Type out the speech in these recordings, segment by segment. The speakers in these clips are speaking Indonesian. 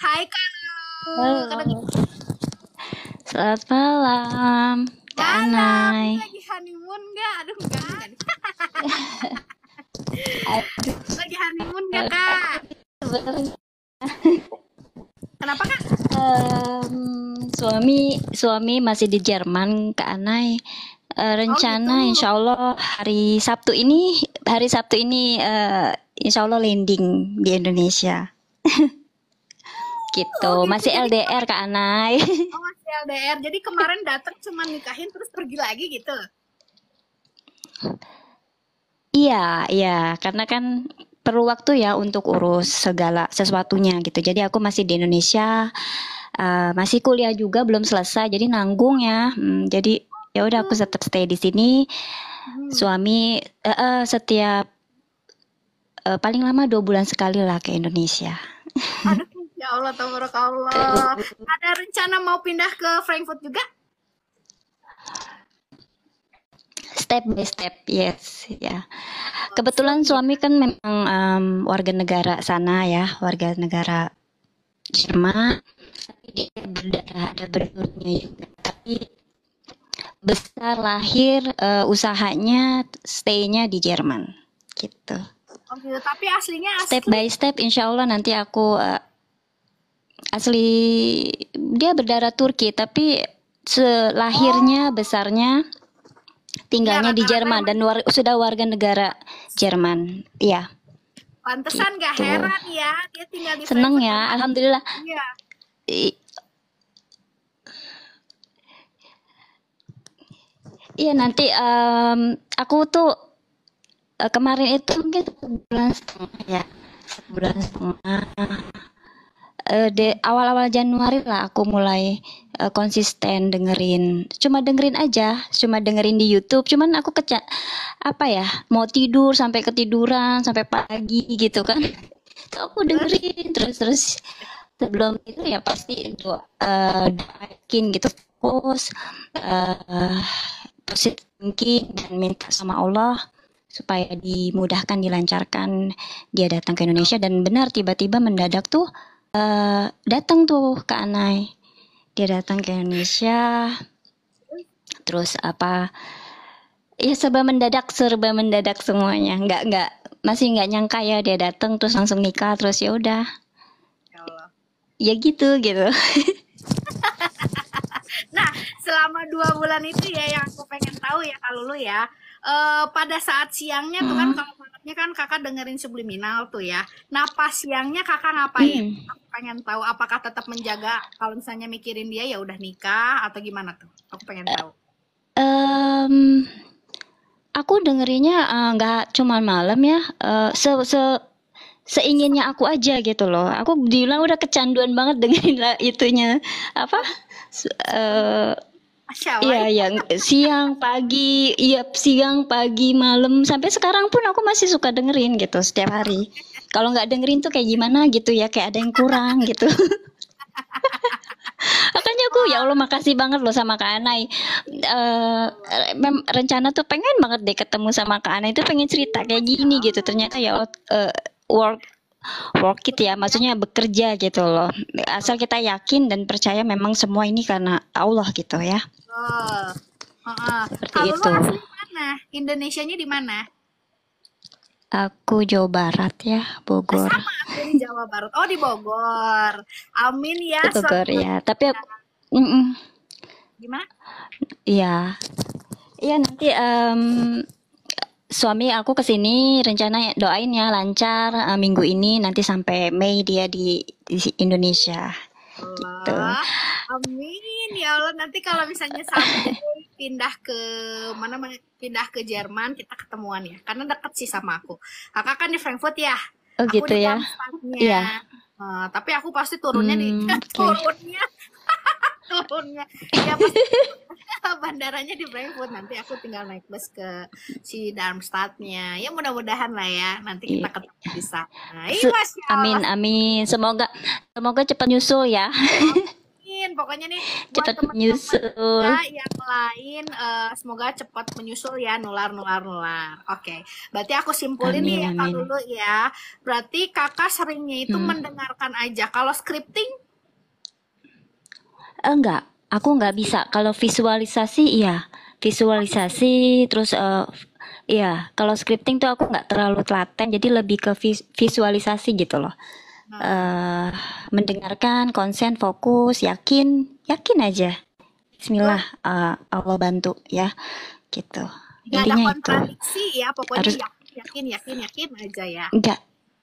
Hai Kak gitu? Selamat malam. Kak Anai. Lagi honeymoon nggak? Aduh enggak. lagi honeymoon nggak Kak? Kenapa Kak? Um, suami suami masih di Jerman Kak Anai. Uh, rencana oh, gitu. insya Allah hari Sabtu ini hari Sabtu ini uh, insya Allah landing di Indonesia. gitu. Oh, gitu. masih LDR Kak Anai. Oh, masih LDR. Jadi kemarin datang cuma nikahin terus pergi lagi gitu. Iya, iya, karena kan perlu waktu ya untuk urus segala sesuatunya gitu. Jadi aku masih di Indonesia, uh, masih kuliah juga belum selesai, jadi nanggung ya. Hmm, jadi ya udah aku tetap stay di sini. Hmm. Suami uh, uh, setiap uh, paling lama dua bulan sekali lah ke Indonesia. Aduh, Ya Allah, Allah. Ada rencana mau pindah ke Frankfurt juga? Step by step, yes, ya. Yeah. Oh, Kebetulan suami kan memang um, warga negara sana ya, warga negara Jerman. Tapi dia berdarah ada berdurnya juga. Tapi besar lahir uh, usahanya stay-nya di Jerman, gitu. Oke, oh, gitu. tapi aslinya asli. Step by step, insya Allah nanti aku uh, asli dia berdarah Turki tapi lahirnya oh. besarnya tinggalnya ya, di Jerman dan war, sudah warga negara Jerman. Iya. Pantesan gitu. gak heran ya dia tinggal di Seneng Jerman. ya, alhamdulillah. Iya. Iya nanti um, aku tuh uh, kemarin itu mungkin sebulan setengah ya sebulan setengah uh, awal-awal Januari lah aku mulai uh, konsisten dengerin. Cuma dengerin aja, cuma dengerin di YouTube. Cuman aku kecak, apa ya, mau tidur sampai ketiduran sampai pagi gitu kan. Tuh aku dengerin terus-terus sebelum itu ya pasti itu uh, eh, gitu fokus uh, mungkin thinking dan minta sama Allah supaya dimudahkan dilancarkan dia datang ke Indonesia dan benar tiba-tiba mendadak tuh uh, datang tuh ke Anai dia datang ke Indonesia terus apa ya serba mendadak serba mendadak semuanya nggak nggak masih nggak nyangka ya dia datang terus langsung nikah terus ya udah ya, ya gitu gitu nah selama dua bulan itu ya yang aku pengen tahu ya kalau lu ya uh, pada saat siangnya tuh kan mm-hmm. kalau malamnya kan kakak dengerin subliminal tuh ya. Nah pas siangnya kakak ngapain? Hmm. Aku pengen tahu apakah tetap menjaga kalau misalnya mikirin dia ya udah nikah atau gimana tuh? Aku pengen eh, tahu. Um, aku dengerinnya eh, nggak uh, cuma malam ya. Uh, se se seinginnya aku aja gitu loh. Aku bilang udah kecanduan banget dengerin itunya apa? Uh, Iya, yang siang, pagi, iya siang, pagi, malam sampai sekarang pun aku masih suka dengerin gitu setiap hari. Kalau nggak dengerin tuh kayak gimana gitu ya, kayak ada yang kurang gitu. Makanya aku ya Allah makasih banget loh sama Kak Anai. Uh, rencana tuh pengen banget deh ketemu sama Kak Anai itu pengen cerita kayak gini gitu. Ternyata ya uh, work work it ya, maksudnya bekerja gitu loh. Asal kita yakin dan percaya memang semua ini karena Allah gitu ya. Oh. Seperti Kalau itu. Lu asli mana? Indonesianya di mana? Aku Jawa Barat ya, Bogor. Oh, sama aku di Jawa Barat. Oh di Bogor. Amin ya. Bogor ya. Tapi aku, mm -mm. gimana? Iya. Iya nanti um, suami aku ke sini rencana doain ya lancar uh, minggu ini nanti sampai Mei dia di, di Indonesia gitu. Amin ya Allah nanti kalau misalnya sampai pindah ke mana pindah ke Jerman kita ketemuan ya karena deket sih sama aku. Kakak kan di Frankfurt ya. Oh aku gitu ya. Iya. Uh, tapi aku pasti turunnya hmm, di okay. turunnya tahunnya ya bandaranya di Frankfurt nanti aku tinggal naik bus ke si Darmstadtnya ya mudah-mudahan lah ya nanti kita iya. ketemu di sana iya, ya. amin amin semoga semoga cepat nyusul ya amin pokoknya nih cepat menyusul yang lain uh, semoga cepat menyusul ya nular nular nular oke okay. berarti aku simpulin amin, nih ya, amin. ya dulu ya berarti kakak seringnya itu hmm. mendengarkan aja kalau scripting Eh, enggak aku enggak bisa kalau visualisasi iya visualisasi terus uh, iya kalau scripting tuh aku nggak terlalu telaten jadi lebih ke vis visualisasi gitu loh uh, mendengarkan konsen fokus yakin yakin aja Bismillah uh, Allah bantu ya gitu Gak intinya ada kontradiksi itu ya pokoknya harus, yakin yakin yakin aja ya enggak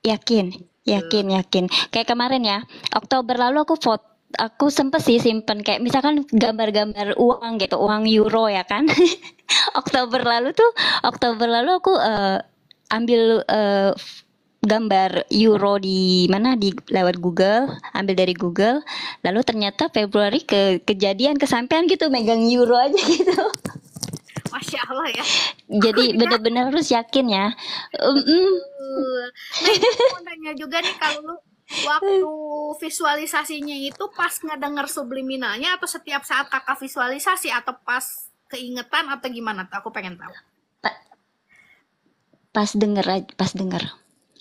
yakin yakin gitu. yakin kayak kemarin ya Oktober lalu aku foto aku sempet sih simpen kayak misalkan gambar-gambar uang gitu uang euro ya kan Oktober lalu tuh Oktober lalu aku uh, ambil uh, gambar euro di mana di lewat Google, ambil dari Google. Lalu ternyata Februari ke kejadian kesampaian gitu megang euro aja gitu. Masya Allah ya. Jadi bener benar harus yakin ya. Um, mm. Nah, mau tanya juga nih kalau waktu visualisasinya itu pas ngedenger subliminalnya atau setiap saat kakak visualisasi atau pas keingetan atau gimana tuh aku pengen tahu pa pas denger pas denger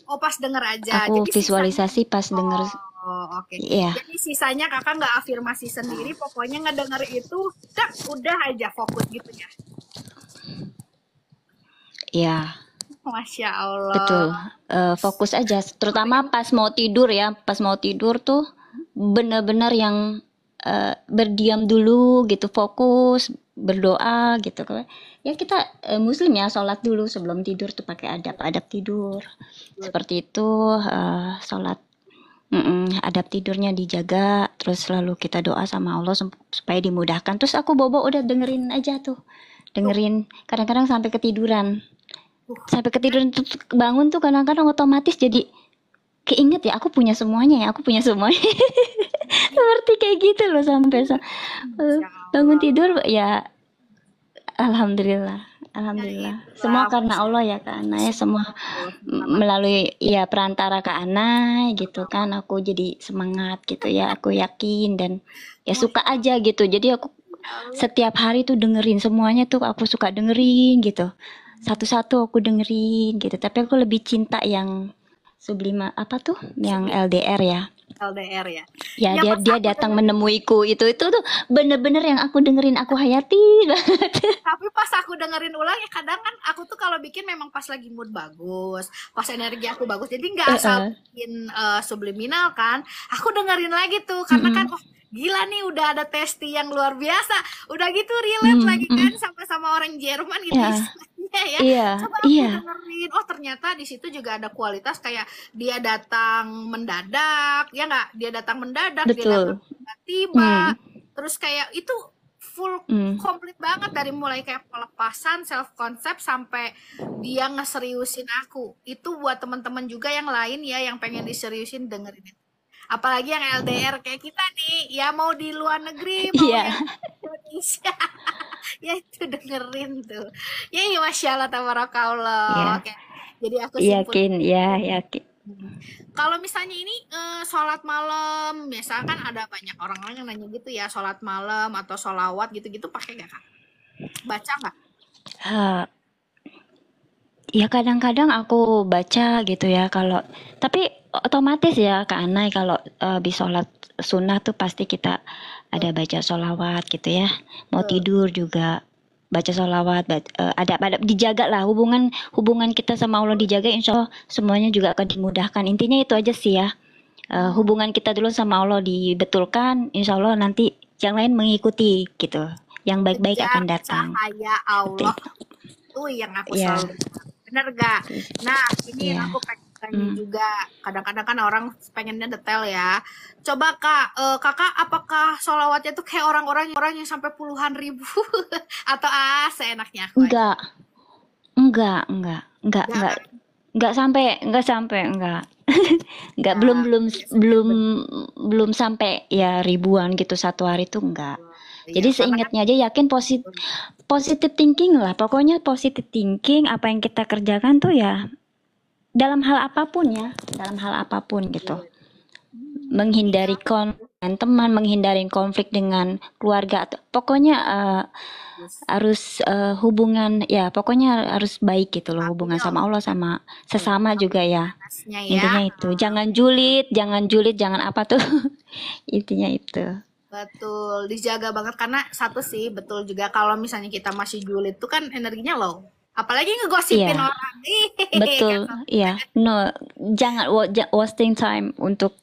oh pas denger aja aku Jadi visualisasi sisanya... pas denger oh oke okay. Iya. yeah. Jadi sisanya kakak nggak afirmasi sendiri pokoknya ngedenger itu udah aja fokus gitu ya ya Masya Allah. Betul. Uh, fokus aja, terutama pas mau tidur ya, pas mau tidur tuh bener-bener yang uh, berdiam dulu gitu, fokus berdoa gitu. Ya kita uh, Muslim ya, sholat dulu sebelum tidur tuh pakai adab-adab tidur. Seperti itu, uh, sholat Mm-mm, adab tidurnya dijaga terus selalu kita doa sama Allah supaya dimudahkan terus aku bobo udah dengerin aja tuh dengerin kadang-kadang sampai ketiduran sampai ketiduran tuh bangun tuh kadang-kadang otomatis jadi keinget ya aku punya semuanya ya aku punya semuanya seperti kayak gitu loh sampai so, eh, bangun tidur ya alhamdulillah alhamdulillah semua karena Allah ya kak Ana ya semua melalui ya perantara kak Ana gitu kan aku jadi semangat gitu ya aku yakin dan ya suka aja gitu jadi aku ya setiap hari tuh dengerin semuanya tuh aku suka dengerin gitu satu-satu aku dengerin gitu tapi aku lebih cinta yang sublima apa tuh yang LDR ya LDR ya ya, ya dia dia datang dengerin. menemuiku itu itu tuh bener-bener yang aku dengerin aku hayati tapi pas aku dengerin ulang ya kadang kan aku tuh kalau bikin memang pas lagi mood bagus pas energi aku bagus jadi nggak eh, eh. asal uh -uh. bikin uh, subliminal kan aku dengerin lagi tuh karena mm -hmm. kan oh, gila nih udah ada testi yang luar biasa udah gitu relate hmm, mm lagi kan sama-sama orang Jerman gitu yeah. Ya lainnya ya. Iya. Coba aku iya. dengerin. Oh ternyata di situ juga ada kualitas kayak dia datang mendadak, ya nggak? Dia datang mendadak, Betul. dia datang tiba-tiba. Hmm. Terus kayak itu full mm. komplit banget dari mulai kayak pelepasan self concept sampai dia ngeseriusin aku. Itu buat teman-teman juga yang lain ya yang pengen diseriusin dengerin apalagi yang LDR kayak kita nih ya mau di luar negeri mau yeah. ya itu dengerin tuh. Ya ya masya Allah tabarakallah. Ya. Oke. Jadi aku simpul. yakin ya yakin. Kalau misalnya ini uh, sholat malam, biasa kan ada banyak orang lain yang nanya gitu ya sholat malam atau sholawat gitu-gitu pakai gak kak? Baca nggak? Uh, ya kadang-kadang aku baca gitu ya kalau tapi otomatis ya kak Anai kalau uh, eh, di sholat sunnah tuh pasti kita ada baca solawat gitu ya mau iya. tidur juga baca solawat baca, uh, e, ada ada dijaga lah hubungan hubungan kita sama Allah dijaga insya Allah semuanya juga akan dimudahkan intinya itu aja sih ya uh, hubungan kita dulu sama Allah dibetulkan insya Allah nanti yang lain mengikuti gitu yang baik-baik akan datang cahaya gitu. Allah itu. yang aku yeah. selalu benar gak iya. nah ini yeah. Iya. aku pengen detailnya hmm. juga. Kadang-kadang kan orang pengennya detail ya. Coba kak, uh, kakak apakah sholawatnya tuh kayak orang-orang orang yang sampai puluhan ribu atau ah seenaknya? Aku enggak. enggak, enggak, enggak, enggak, enggak, kan? sampai, enggak sampai, enggak. enggak nah, belum belum ya, belum belum sampai ya ribuan gitu satu hari tuh enggak. Iya, Jadi ya, seingatnya aja yakin positif positive thinking lah. Pokoknya positif thinking apa yang kita kerjakan tuh ya dalam hal apapun ya dalam hal apapun gitu iya. menghindari iya. kon teman menghindari konflik dengan keluarga atau pokoknya uh, harus uh, hubungan ya pokoknya harus baik gitu loh hubungan sama Allah sama sesama iya. juga ya. ya intinya itu jangan julid jangan julid jangan apa tuh intinya itu betul dijaga banget karena satu sih betul juga kalau misalnya kita masih julid tuh kan energinya low apalagi ngegosipin yeah. orang betul kan? iya yeah. no jangan wasting time untuk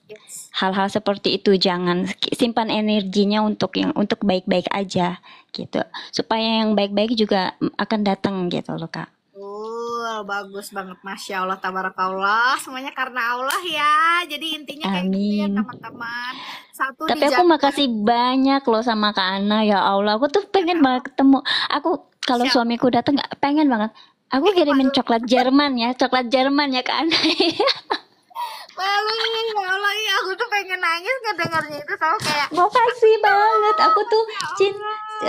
hal-hal yes. seperti itu jangan simpan energinya untuk yang untuk baik-baik aja gitu supaya yang baik-baik juga akan datang gitu loh kak oh bagus banget Masya Allah, tabarakallah Semuanya karena Allah ya Jadi intinya kayak gitu ya teman-teman Satu Tapi aku makasih banyak loh sama Kak Ana Ya Allah, aku tuh pengen banget ketemu Aku kalau suamiku datang nggak pengen banget aku kirimin coklat Jerman ya coklat Jerman ya kan. anak malu ya. malu ya iya, aku tuh pengen nangis ngedengarnya itu tau kayak makasih banget aku tuh ya cin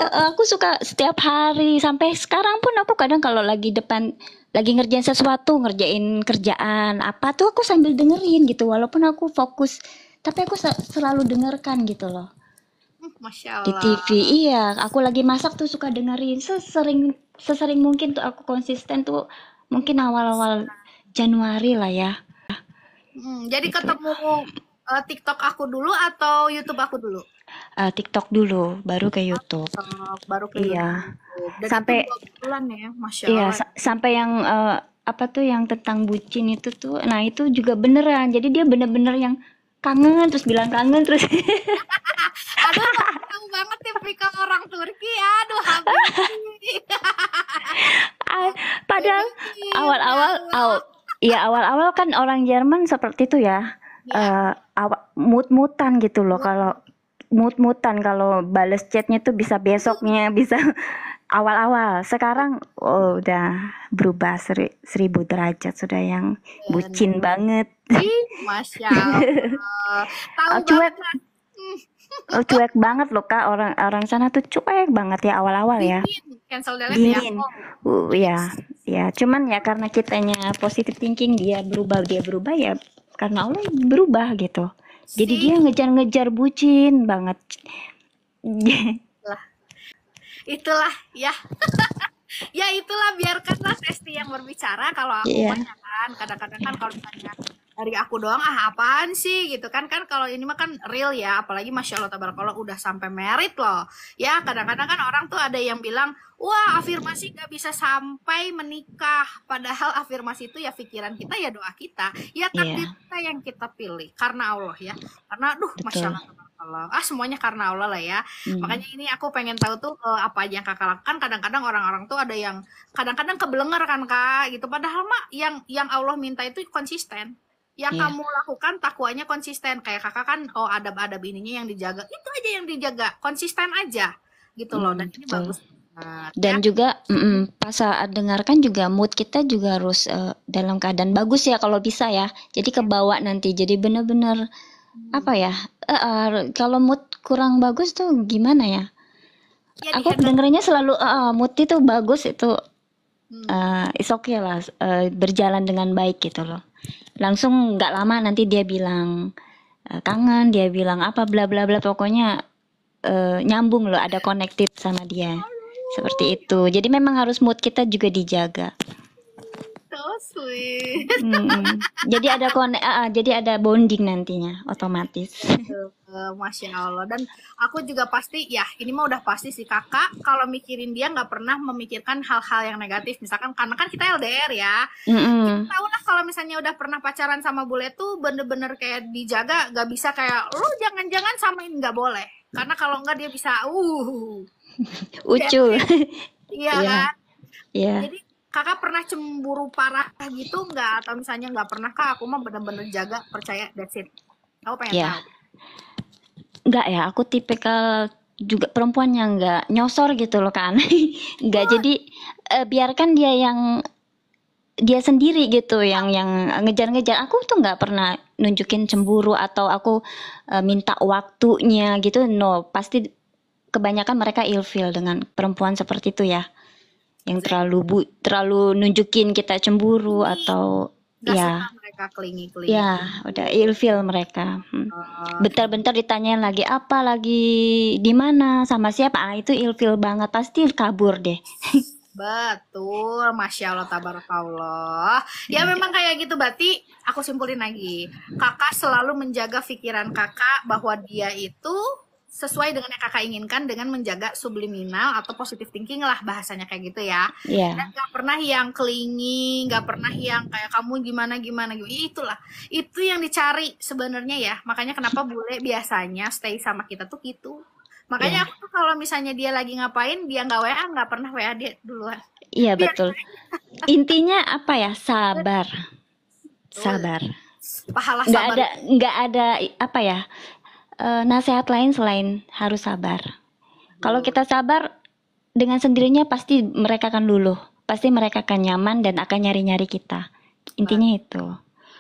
ya, aku suka setiap hari sampai sekarang pun aku kadang kalau lagi depan lagi ngerjain sesuatu ngerjain kerjaan apa tuh aku sambil dengerin gitu walaupun aku fokus tapi aku selalu dengarkan gitu loh Masya Allah. Di TV, iya. Aku lagi masak tuh suka dengerin sesering sesering mungkin tuh aku konsisten tuh mungkin awal-awal Januari lah ya. Hmm, jadi gitu. ketemu uh, TikTok aku dulu atau YouTube aku dulu? Uh, TikTok dulu, baru ke oh, YouTube. baru ke iya. YouTube. sampai bulan ya, Masya iya, Allah. Sa sampai yang uh, apa tuh yang tentang bucin itu tuh, nah itu juga beneran. Jadi dia bener-bener yang kangen terus bilang kangen terus. aduh tahu banget tipikal ya orang Turki ya, aduh habis ah, padahal awal-awal ya iya, awal-awal kan orang Jerman seperti itu ya, ya. Uh, mut-mutan gitu loh kalau mut-mutan kalau bales chatnya tuh bisa besoknya bisa awal-awal sekarang oh, udah berubah seri, seribu derajat sudah yang iya, bucin ya, banget masya allah tahu cuek banget. Hmm. Oh, cuek banget loh kak orang orang sana tuh cuek banget ya awal-awal ya. Cancel Dingin. ya. Uh, ya, ya. Cuman ya karena kitanya positif thinking dia berubah dia berubah ya karena Allah berubah gitu. Jadi dia ngejar-ngejar bucin banget. Itulah. Itulah ya. ya itulah biarkanlah Sesti yang berbicara kalau aku yeah. kan kadang-kadang kan kalau misalnya dari aku doang ah apaan sih gitu kan kan kalau ini mah kan real ya apalagi masya allah tabarakallah udah sampai merit loh ya kadang-kadang kan orang tuh ada yang bilang wah afirmasi gak bisa sampai menikah padahal afirmasi itu ya pikiran kita ya doa kita ya takdir yeah. kita yang kita pilih karena allah ya karena duh masya allah Allah. Ah semuanya karena Allah lah ya. Hmm. Makanya ini aku pengen tahu tuh uh, apa aja yang kakak lakukan. Kadang-kadang orang-orang tuh ada yang kadang-kadang kebelengar kan kak gitu. Padahal mak yang yang Allah minta itu konsisten yang yeah. kamu lakukan takwanya konsisten kayak kakak kan oh adab-adab ininya yang dijaga itu aja yang dijaga konsisten aja gitu loh mm, dan hmm, ini bagus ya. dan ya? juga mm, pas saat dengarkan juga mood kita juga harus uh, dalam keadaan bagus ya kalau bisa ya jadi iya. kebawa nanti jadi bener-bener hmm. apa ya uh, uh, kalau mood kurang bagus tuh gimana ya, ya aku dengernya selalu uh, mood itu bagus itu hmm. uh, is okay lah uh, berjalan dengan baik gitu loh langsung nggak lama nanti dia bilang eh, kangen dia bilang apa bla bla bla pokoknya e, nyambung loh ada connected sama dia seperti itu jadi memang harus mood kita juga dijaga so sweet. Hmm. Jadi ada konek, uh, ah, ah, jadi ada bonding nantinya otomatis. Eh, Masya Allah dan aku juga pasti ya ini mah udah pasti sih kakak kalau mikirin dia nggak pernah memikirkan hal-hal yang negatif misalkan karena kan kita LDR ya. Mm -hmm. Kita tahu lah kalau misalnya udah pernah pacaran sama bule tuh bener-bener kayak dijaga nggak bisa kayak lo jangan-jangan samain nggak boleh karena kalau nggak dia bisa uh ucul. Iya, iya kan. Iya. Yeah. Jadi kakak pernah cemburu parah gitu nggak atau misalnya nggak pernah kak aku mah bener-bener jaga percaya that's it aku pengen yeah. tahu nggak ya aku tipikal juga perempuan yang nggak nyosor gitu loh kan nggak oh. jadi uh, biarkan dia yang dia sendiri gitu yang yang ngejar-ngejar aku tuh nggak pernah nunjukin cemburu atau aku uh, minta waktunya gitu no pasti kebanyakan mereka ilfil dengan perempuan seperti itu ya yang terlalu bu terlalu nunjukin kita cemburu iya. atau Gak ya mereka klingi klingi ya udah ilfil mereka hmm. oh. bentar-bentar ditanyain lagi apa lagi di mana sama siapa ah itu ilfil banget pasti kabur deh Betul, Masya Allah, tabarakallah. Ya iya. memang kayak gitu, berarti aku simpulin lagi. Kakak selalu menjaga pikiran kakak bahwa dia itu sesuai dengan yang kakak inginkan dengan menjaga subliminal atau positive thinking lah bahasanya kayak gitu ya. Yeah. Dan gak pernah yang kelingi, nggak pernah yang kayak kamu gimana gimana gitu. Itulah, itu yang dicari sebenarnya ya. Makanya kenapa bule biasanya stay sama kita tuh gitu. Makanya yeah. aku kalau misalnya dia lagi ngapain, dia nggak WA, nggak pernah WA dia duluan. Iya betul. Intinya apa ya? Sabar, sabar. Pahala sabar. Nggak ada, nggak ada apa ya? uh, nasihat lain selain harus sabar. Kalau kita sabar dengan sendirinya pasti mereka akan luluh, pasti mereka akan nyaman dan akan nyari-nyari kita. Intinya itu.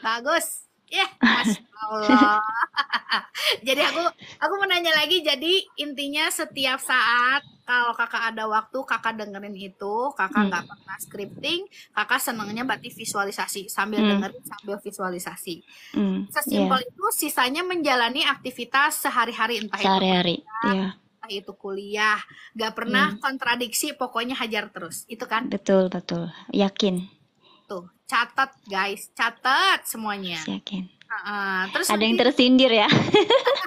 Bagus. Ya, masya Allah. jadi aku aku mau nanya lagi. Jadi intinya setiap saat kalau kakak ada waktu, kakak dengerin itu, kakak hmm. nggak hmm. pernah scripting, kakak senangnya berarti visualisasi sambil hmm. dengerin sambil visualisasi. Hmm. Sesimpel yeah. itu, sisanya menjalani aktivitas sehari-hari entah sehari iya. itu. kuliah, gak pernah hmm. kontradiksi, pokoknya hajar terus, itu kan? Betul, betul, yakin. Tuh, catat guys, catat semuanya. Yakin. Uh, terus ada lagi... yang tersindir ya.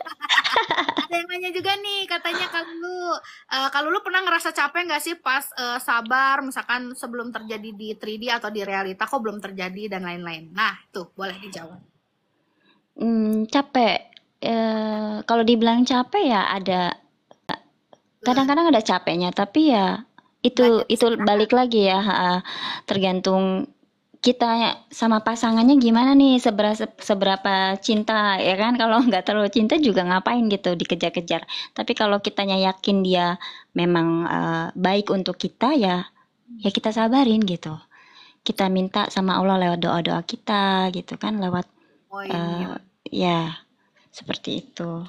ada yang nanya juga nih, katanya kalau lu uh, eh, kalau lu pernah ngerasa capek nggak sih pas uh, sabar misalkan sebelum terjadi di 3D atau di realita kok belum terjadi dan lain-lain. Nah, tuh boleh dijawab. Hmm, capek. Uh, kalau dibilang capek ya ada kadang-kadang ada capeknya tapi ya itu Banyak itu balik lagi ya tergantung kita sama pasangannya gimana nih seberapa seberapa cinta ya kan kalau nggak terlalu cinta juga ngapain gitu dikejar-kejar tapi kalau kitanya yakin dia memang uh, baik untuk kita ya ya kita sabarin gitu kita minta sama Allah lewat doa-doa kita gitu kan lewat oh, iya. uh, ya seperti itu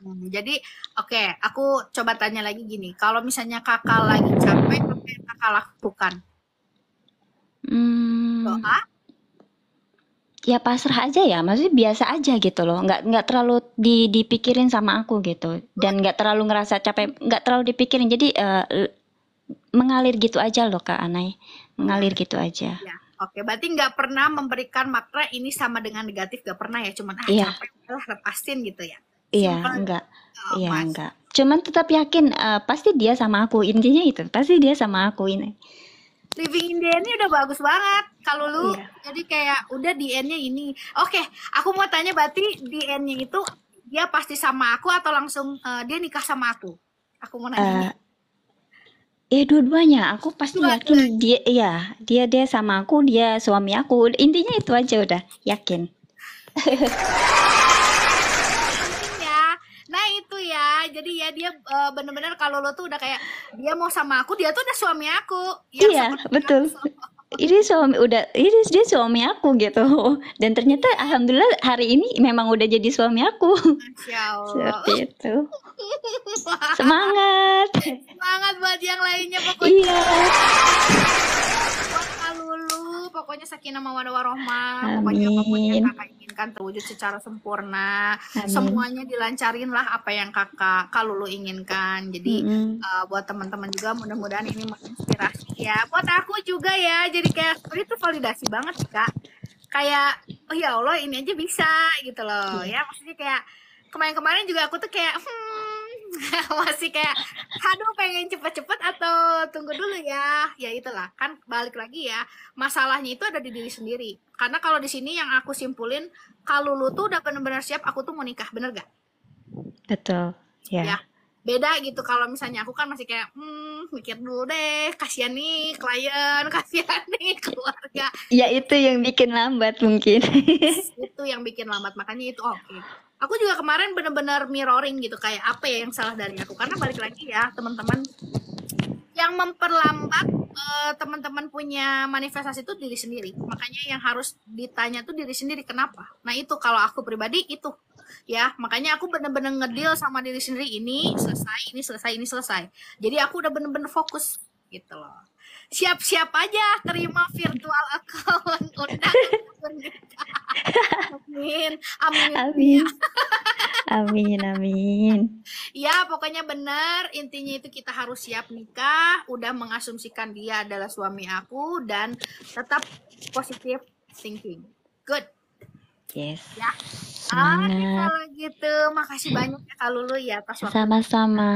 hmm, jadi oke okay, aku coba tanya lagi gini kalau misalnya kakak lagi capek apa yang kakak lakukan Hmm. Doa? Ya pasrah aja ya, maksudnya biasa aja gitu loh, nggak nggak terlalu di, dipikirin sama aku gitu, dan nggak terlalu ngerasa capek, nggak terlalu dipikirin, jadi uh, mengalir gitu aja loh kak Anai, mengalir ya. gitu aja. Ya. Oke, berarti nggak pernah memberikan makna ini sama dengan negatif, nggak pernah ya, cuman ah yeah. capek lah lepasin gitu ya. Iya, yeah, enggak. Oh, eh, iya, enggak. Cuman tetap yakin uh, pasti dia sama aku. Intinya itu, pasti dia sama aku ini. Living in the udah bagus banget. Kalau lu yeah. jadi kayak udah di endnya ini. Oke, okay, aku mau tanya berarti di endnya itu dia pasti sama aku atau langsung uh, dia nikah sama aku? Aku mau nanya. Uh, ya dua-duanya. Aku pasti dua yakin dia ya dia dia sama aku dia suami aku. Intinya itu aja udah yakin. gitu ya jadi ya dia uh, bener-bener kalau lo tuh udah kayak dia mau sama aku dia tuh udah suami aku ya, iya betul ini suami udah ini dia suami aku gitu dan ternyata alhamdulillah hari ini memang udah jadi suami aku seperti itu semangat semangat buat yang lainnya pokoknya iya pokoknya sakinah mawadah warohmah pokoknya pokoknya kakak diinginkan terwujud secara sempurna. Amin. Semuanya dilancarin lah apa yang kakak kalau lu inginkan. Jadi mm -hmm. uh, buat teman-teman juga mudah-mudahan ini menginspirasi ya. Buat aku juga ya. Jadi kayak itu validasi banget kak. Kayak oh ya Allah ini aja bisa gitu loh. Mm. Ya maksudnya kayak kemarin-kemarin juga aku tuh kayak hmm masih kayak aduh pengen cepet-cepet atau tunggu dulu ya ya itulah kan balik lagi ya masalahnya itu ada di diri sendiri karena kalau di sini yang aku simpulin kalau lu tuh udah benar-benar siap aku tuh mau nikah bener gak betul ya, ya beda gitu kalau misalnya aku kan masih kayak hmm mikir dulu deh kasihan nih klien kasihan nih keluarga ya itu yang bikin lambat mungkin itu yang bikin lambat makanya itu oke okay aku juga kemarin bener-bener mirroring gitu kayak apa ya yang salah dari aku karena balik lagi ya teman-teman yang memperlambat uh, teman-teman punya manifestasi itu diri sendiri makanya yang harus ditanya tuh diri sendiri kenapa nah itu kalau aku pribadi itu ya makanya aku bener-bener ngedil sama diri sendiri ini selesai ini selesai ini selesai jadi aku udah bener-bener fokus gitu loh siap-siap aja terima virtual account undangan amin amin amin amin amin ya pokoknya benar intinya itu kita harus siap nikah udah mengasumsikan dia adalah suami aku dan tetap positif thinking good Yes. Ya. Ah, Semangat. lagi gitu, gitu. Makasih banyak ya Kak Lulu ya atas waktu Sama-sama.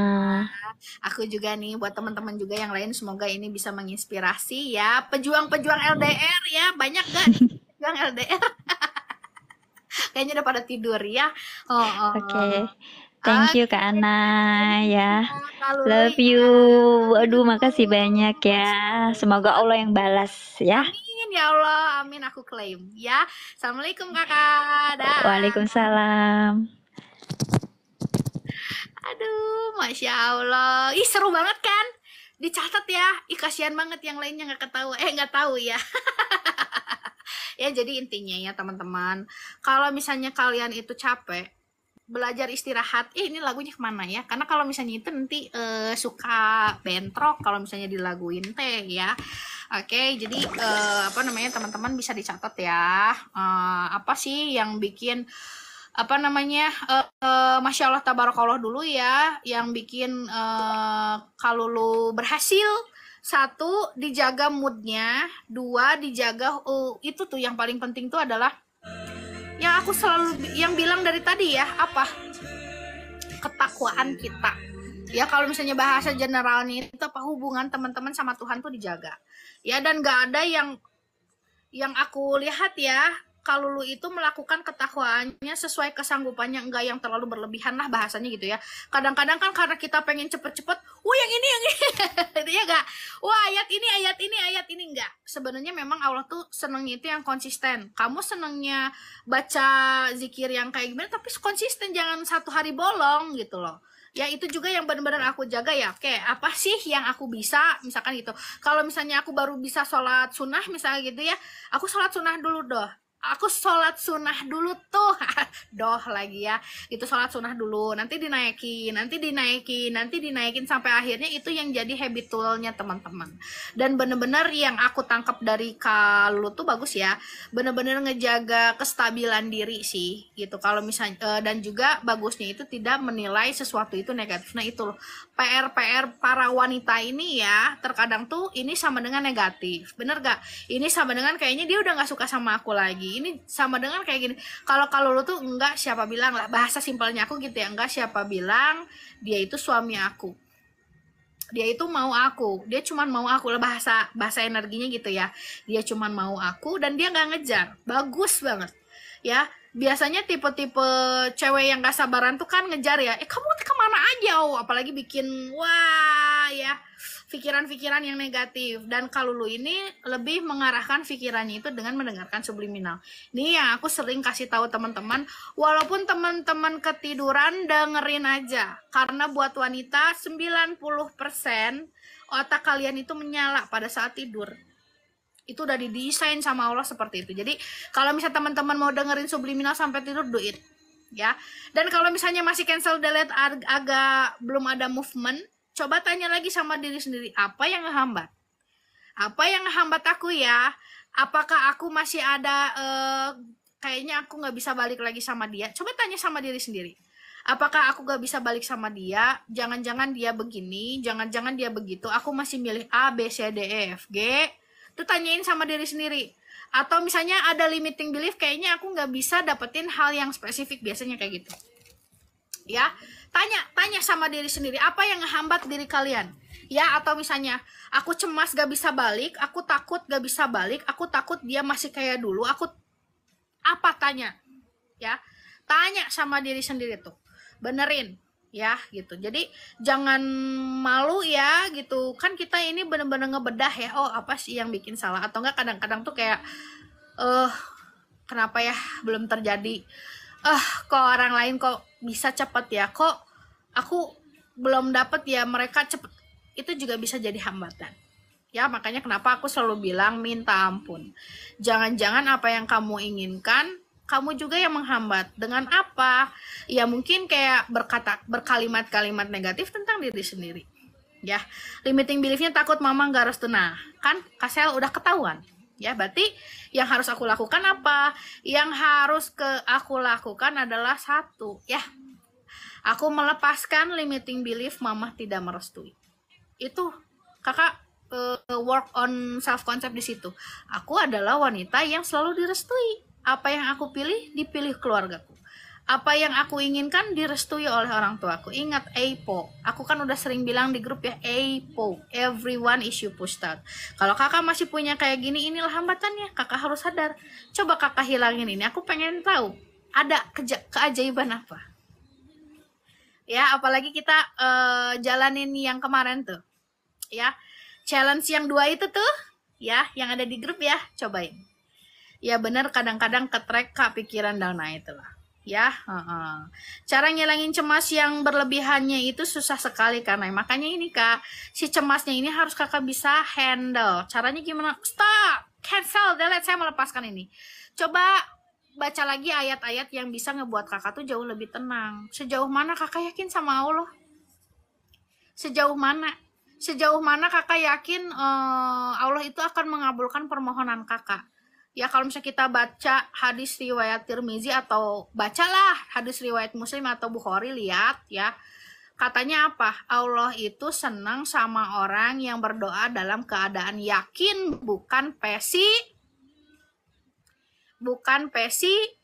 Ah, aku juga nih buat teman-teman juga yang lain semoga ini bisa menginspirasi ya pejuang-pejuang LDR ya. Banyak kan, pejuang LDR? Kayaknya udah pada tidur ya. Oh, oh. Oke. Okay. Thank you Kak Ana ya. Love ya. you. Aduh, makasih banyak ya. Semoga Allah yang balas ya. Amin. Amin ya Allah, amin aku klaim ya. Assalamualaikum kakak. Da. Waalaikumsalam. Aduh, masya Allah. Ih seru banget kan? Dicatat ya. Ih kasihan banget yang lainnya nggak ketahu. Eh nggak tahu ya. ya jadi intinya ya teman-teman, kalau misalnya kalian itu capek, belajar istirahat eh ini lagunya kemana ya karena kalau misalnya itu nanti uh, suka bentrok kalau misalnya dilaguin teh ya oke okay, jadi uh, apa namanya teman-teman bisa dicatat ya uh, apa sih yang bikin apa namanya uh, uh, masya Allah tabarakallah dulu ya yang bikin uh, kalau lu berhasil satu dijaga moodnya dua dijaga uh, itu tuh yang paling penting tuh adalah yang aku selalu yang bilang dari tadi ya apa ketakwaan kita ya kalau misalnya bahasa general nih itu apa hubungan teman-teman sama Tuhan tuh dijaga ya dan gak ada yang yang aku lihat ya kalau lu itu melakukan ketakwaannya sesuai kesanggupannya enggak yang terlalu berlebihan lah bahasanya gitu ya kadang-kadang kan karena kita pengen cepet-cepet wah yang ini yang ini itu ya enggak wah ayat ini ayat ini ayat ini enggak sebenarnya memang Allah tuh senengnya itu yang konsisten kamu senengnya baca zikir yang kayak gimana tapi konsisten jangan satu hari bolong gitu loh ya itu juga yang benar-benar aku jaga ya oke apa sih yang aku bisa misalkan gitu kalau misalnya aku baru bisa sholat sunnah misalnya gitu ya aku sholat sunnah dulu doh aku sholat sunnah dulu tuh doh lagi ya itu sholat sunnah dulu nanti dinaikin nanti dinaikin nanti dinaikin sampai akhirnya itu yang jadi habitualnya teman-teman dan bener-bener yang aku tangkap dari kalau tuh bagus ya bener-bener ngejaga kestabilan diri sih gitu kalau misalnya eh, dan juga bagusnya itu tidak menilai sesuatu itu negatif nah itu PR PR para wanita ini ya terkadang tuh ini sama dengan negatif bener gak ini sama dengan kayaknya dia udah nggak suka sama aku lagi ini sama dengan kayak gini kalau kalau lo tuh enggak siapa bilang lah bahasa simpelnya aku gitu ya enggak siapa bilang dia itu suami aku dia itu mau aku dia cuman mau aku lah bahasa bahasa energinya gitu ya dia cuman mau aku dan dia nggak ngejar bagus banget ya biasanya tipe-tipe cewek yang gak sabaran tuh kan ngejar ya eh kamu kemana aja oh apalagi bikin wah ya pikiran-pikiran yang negatif dan kalau lu ini lebih mengarahkan pikirannya itu dengan mendengarkan subliminal ini yang aku sering kasih tahu teman-teman walaupun teman-teman ketiduran dengerin aja karena buat wanita 90% otak kalian itu menyala pada saat tidur itu udah didesain sama Allah seperti itu jadi kalau misalnya teman-teman mau dengerin subliminal sampai tidur do ya dan kalau misalnya masih cancel delete ag agak belum ada movement coba tanya lagi sama diri sendiri apa yang ngehambat apa yang ngehambat aku ya apakah aku masih ada uh, kayaknya aku nggak bisa balik lagi sama dia coba tanya sama diri sendiri apakah aku gak bisa balik sama dia jangan-jangan dia begini jangan-jangan dia begitu aku masih milih A B C D E F G itu tanyain sama diri sendiri. Atau misalnya ada limiting belief, kayaknya aku nggak bisa dapetin hal yang spesifik biasanya kayak gitu. Ya, tanya, tanya sama diri sendiri, apa yang hambat diri kalian? Ya, atau misalnya, aku cemas gak bisa balik, aku takut gak bisa balik, aku takut dia masih kayak dulu, aku apa tanya? Ya, tanya sama diri sendiri tuh. Benerin, ya gitu. Jadi jangan malu ya gitu. Kan kita ini bener-bener ngebedah ya. Oh apa sih yang bikin salah atau enggak kadang-kadang tuh kayak eh uh, kenapa ya belum terjadi. Eh uh, kok orang lain kok bisa cepet ya. Kok aku belum dapet ya mereka cepet. Itu juga bisa jadi hambatan. Ya makanya kenapa aku selalu bilang minta ampun. Jangan-jangan apa yang kamu inginkan kamu juga yang menghambat. Dengan apa? Ya mungkin kayak berkata berkalimat-kalimat negatif tentang diri sendiri. Ya, limiting beliefnya takut mama nggak harus tenang. Kan Kasel udah ketahuan. Ya, berarti yang harus aku lakukan apa? Yang harus ke aku lakukan adalah satu, ya. Aku melepaskan limiting belief mama tidak merestui. Itu kakak uh, work on self concept di situ. Aku adalah wanita yang selalu direstui apa yang aku pilih dipilih keluargaku. Apa yang aku inginkan direstui oleh orang tua aku Ingat APO. Aku kan udah sering bilang di grup ya APO. Everyone is you pustat. Kalau kakak masih punya kayak gini inilah hambatannya. Kakak harus sadar. Coba kakak hilangin ini. Aku pengen tahu ada keajaiban apa. Ya, apalagi kita uh, jalanin yang kemarin tuh. Ya. Challenge yang dua itu tuh ya yang ada di grup ya cobain ya benar kadang-kadang ketrek ke pikiran dan nah itulah ya uh -uh. cara ngilangin cemas yang berlebihannya itu susah sekali karena makanya ini kak si cemasnya ini harus kakak bisa handle caranya gimana stop cancel delete saya melepaskan ini coba baca lagi ayat-ayat yang bisa ngebuat kakak tuh jauh lebih tenang sejauh mana kakak yakin sama Allah sejauh mana sejauh mana kakak yakin uh, Allah itu akan mengabulkan permohonan kakak ya kalau misalnya kita baca hadis riwayat Tirmizi atau bacalah hadis riwayat Muslim atau Bukhari lihat ya katanya apa Allah itu senang sama orang yang berdoa dalam keadaan yakin bukan pesi bukan pesimis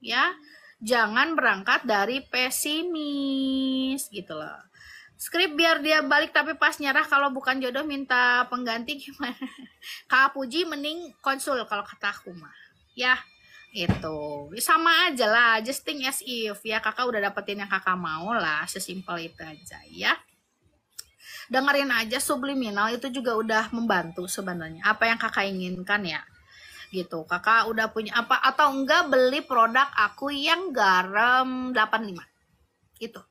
ya jangan berangkat dari pesimis gitu loh Skrip biar dia balik tapi pas nyerah kalau bukan jodoh minta pengganti gimana? Kak Puji mending konsul kalau kata aku mah. Ya, itu sama aja lah just think as if ya kakak udah dapetin yang kakak mau lah sesimpel itu aja ya dengerin aja subliminal itu juga udah membantu sebenarnya apa yang kakak inginkan ya gitu kakak udah punya apa atau enggak beli produk aku yang garam 85 gitu